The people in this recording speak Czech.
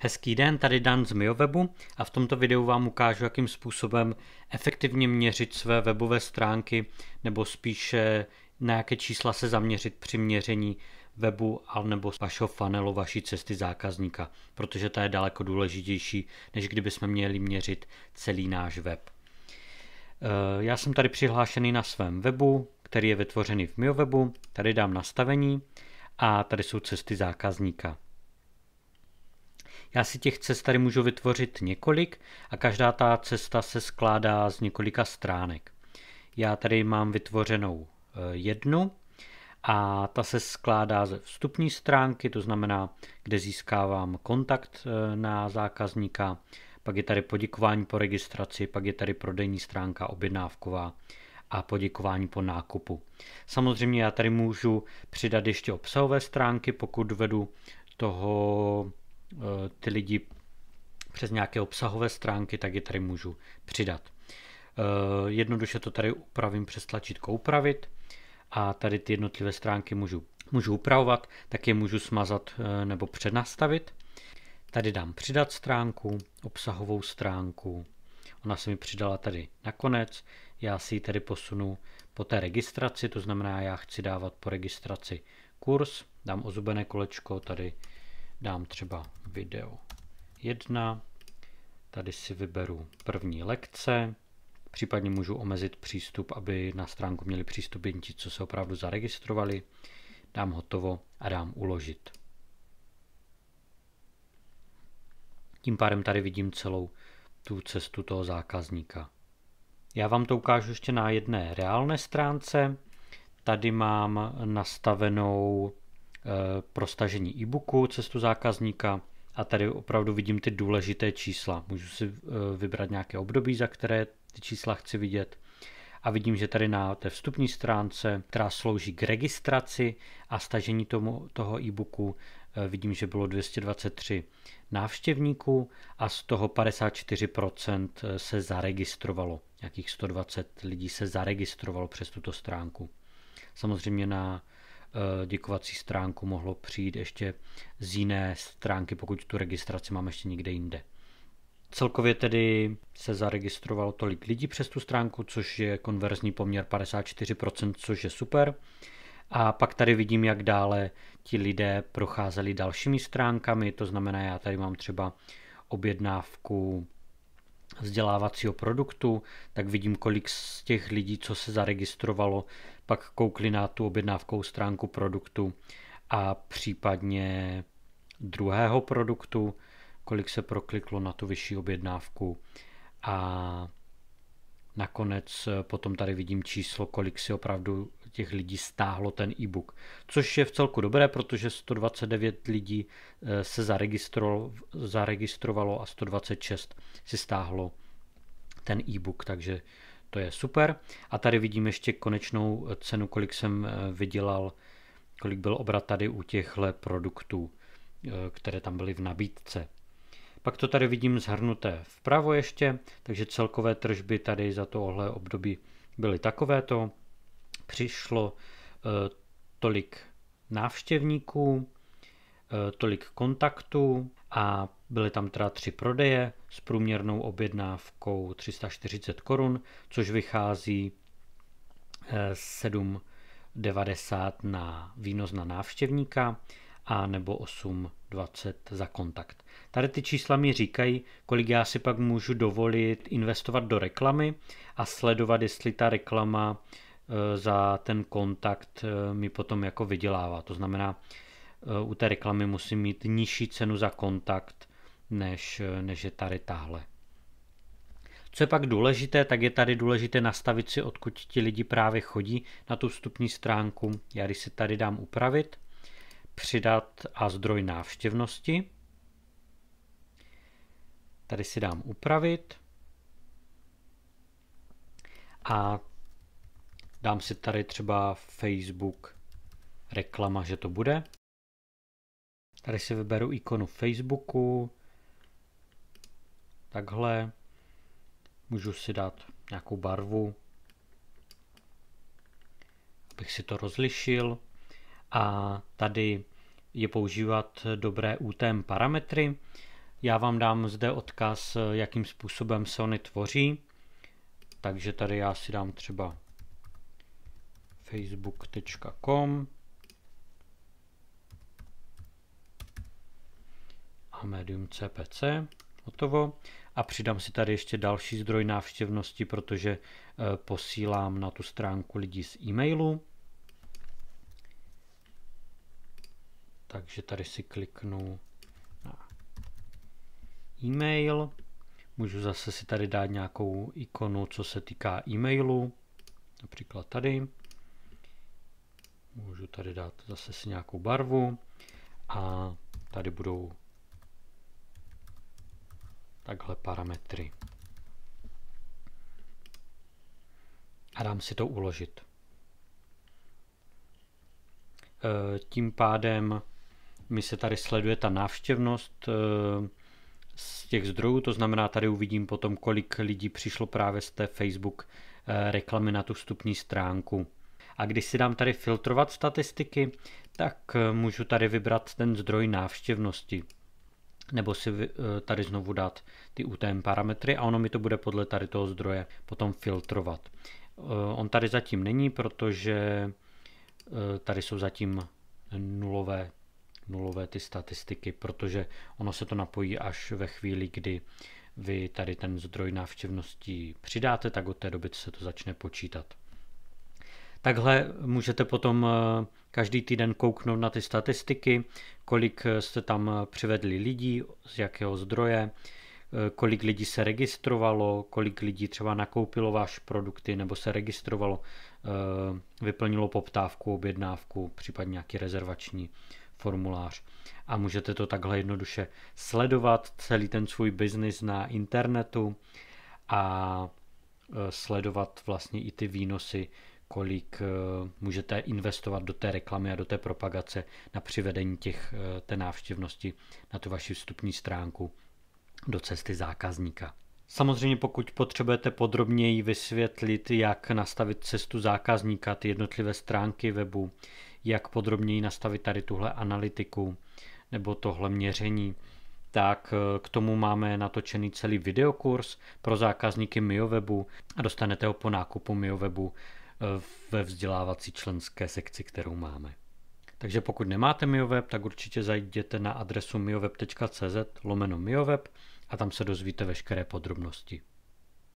Hezký den, tady Dan z MioWebu a v tomto videu vám ukážu, jakým způsobem efektivně měřit své webové stránky nebo spíše na jaké čísla se zaměřit při měření webu nebo vašeho funnelu, vaší cesty zákazníka, protože ta je daleko důležitější, než kdybychom měli měřit celý náš web. Eh, já jsem tady přihlášený na svém webu, který je vytvořený v MioWebu, tady dám nastavení a tady jsou cesty zákazníka. Já si těch cest tady můžu vytvořit několik a každá ta cesta se skládá z několika stránek. Já tady mám vytvořenou e, jednu a ta se skládá ze vstupní stránky, to znamená, kde získávám kontakt e, na zákazníka, pak je tady poděkování po registraci, pak je tady prodejní stránka objednávková a poděkování po nákupu. Samozřejmě já tady můžu přidat ještě obsahové stránky, pokud vedu toho Eh, ty lidi přes nějaké obsahové stránky, tak je tady můžu přidat. Eh, jednoduše to tady upravím přes tlačítko upravit a tady ty jednotlivé stránky můžu, můžu upravovat, tak je můžu smazat eh, nebo přenastavit. Tady dám přidat stránku, obsahovou stránku. Ona se mi přidala tady nakonec. Já si ji tady posunu po té registraci, to znamená, já chci dávat po registraci kurz. Dám ozubené kolečko tady dám třeba video 1, tady si vyberu první lekce, případně můžu omezit přístup, aby na stránku měli přístup jen ti, co se opravdu zaregistrovali, dám hotovo a dám uložit. Tím pádem tady vidím celou tu cestu toho zákazníka. Já vám to ukážu ještě na jedné reálné stránce. Tady mám nastavenou Eh, pro stažení e-booku, cestu zákazníka a tady opravdu vidím ty důležité čísla. Můžu si eh, vybrat nějaké období, za které ty čísla chci vidět a vidím, že tady na té vstupní stránce, která slouží k registraci a stažení tomu, toho e-booku, eh, vidím, že bylo 223 návštěvníků a z toho 54% se zaregistrovalo. Nějakých 120 lidí se zaregistrovalo přes tuto stránku. Samozřejmě na Eh, děkovací stránku mohlo přijít ještě z jiné stránky, pokud tu registraci mám ještě někde jinde. Celkově tedy se zaregistrovalo tolik lidí přes tu stránku, což je konverzní poměr 54%, což je super. A pak tady vidím, jak dále ti lidé procházeli dalšími stránkami, to znamená, já tady mám třeba objednávku vzdělávacího produktu, tak vidím, kolik z těch lidí, co se zaregistrovalo, pak koukli na tu objednávkou stránku produktu a případně druhého produktu, kolik se prokliklo na tu vyšší objednávku a Nakonec eh, potom tady vidím číslo, kolik si opravdu těch lidí stáhlo ten e-book. Což je v celku dobré, protože 129 lidí eh, se zaregistrovalo, zaregistrovalo a 126 si stáhlo ten e-book, takže to je super. A tady vidím ještě konečnou eh, cenu, kolik jsem vydělal, kolik byl obrat tady u těchto produktů, které tam byly v nabídce. Pak to tady vidím zhrnuté vpravo ještě, takže celkové tržby tady za tohle období byly takovéto. Přišlo e, tolik návštěvníků, e, tolik kontaktů a byly tam teda tři prodeje s průměrnou objednávkou 340 korun, což vychází 7,90 eh, na výnos na návštěvníka a nebo 8,20 za kontakt. Tady ty čísla mi říkají, kolik já si pak můžu dovolit investovat do reklamy a sledovat, jestli ta reklama e, za ten kontakt e, mi potom jako vydělává. To znamená, e, u té reklamy musím mít nižší cenu za kontakt, než, než je tady tahle. Co je pak důležité, tak je tady důležité nastavit si, odkud ti lidi právě chodí na tu vstupní stránku. Já když si tady dám upravit, přidat a zdroj návštěvnosti. Tady si dám upravit a dám si tady třeba Facebook reklama, že to bude. Tady si vyberu ikonu Facebooku, takhle, můžu si dát nějakou barvu, abych si to rozlišil a tady je používat dobré UTM parametry. Já vám dám zde odkaz, jakým způsobem se ony tvoří. Takže tady já si dám třeba facebook.com a medium cpc, hotovo. A přidám si tady ještě další zdroj návštěvnosti, protože eh, posílám na tu stránku lidi z e-mailu. Takže tady si kliknu na e-mail. Můžu zase si tady dát nějakou ikonu, co se týká e-mailu, například tady. Můžu tady dát zase si nějakou barvu a tady budou takhle parametry. A dám si to uložit. E, tím pádem mi se tady sleduje ta návštěvnost eh, z těch zdrojů, to znamená, tady uvidím potom, kolik lidí přišlo právě z té Facebook eh, reklamy na tu vstupní stránku. A když si dám tady filtrovat statistiky, tak eh, můžu tady vybrat ten zdroj návštěvnosti. Nebo si tady znovu dát ty UTM parametry a ono mi to bude podle tady toho zdroje potom filtrovat. On tady zatím není, protože tady jsou zatím nulové nulové ty statistiky, protože ono se to napojí až ve chvíli, kdy vy tady ten zdroj návštěvností přidáte, tak od té doby se to začne počítat. Takhle můžete potom eh, každý týden kouknout na ty statistiky, kolik eh, jste tam přivedli lidí, z jakého zdroje, eh, kolik lidí se registrovalo, kolik lidí třeba nakoupilo váš produkty nebo se registrovalo, vyplnilo poptávku, objednávku, případně nějaký rezervační formulář. A můžete to takhle jednoduše sledovat, celý ten svůj biznis na internetu a e, sledovat vlastně i ty výnosy, kolik e, můžete investovat do té reklamy a do té propagace na přivedení těch, e, té návštěvnosti na tu vaši vstupní stránku do cesty zákazníka. Samozřejmě pokud potřebujete podrobněji vysvětlit, jak nastavit cestu zákazníka, ty jednotlivé stránky webu, jak podrobněji nastavit tady tuhle analytiku nebo tohle měření, tak eh, k tomu máme natočený celý videokurs pro zákazníky MioWebu a dostanete ho po nákupu MioWebu eh, ve vzdělávací členské sekci, kterou máme. Takže pokud nemáte MioWeb, tak určitě zajděte na adresu mioweb.cz lomeno mioweb a tam se dozvíte veškeré podrobnosti.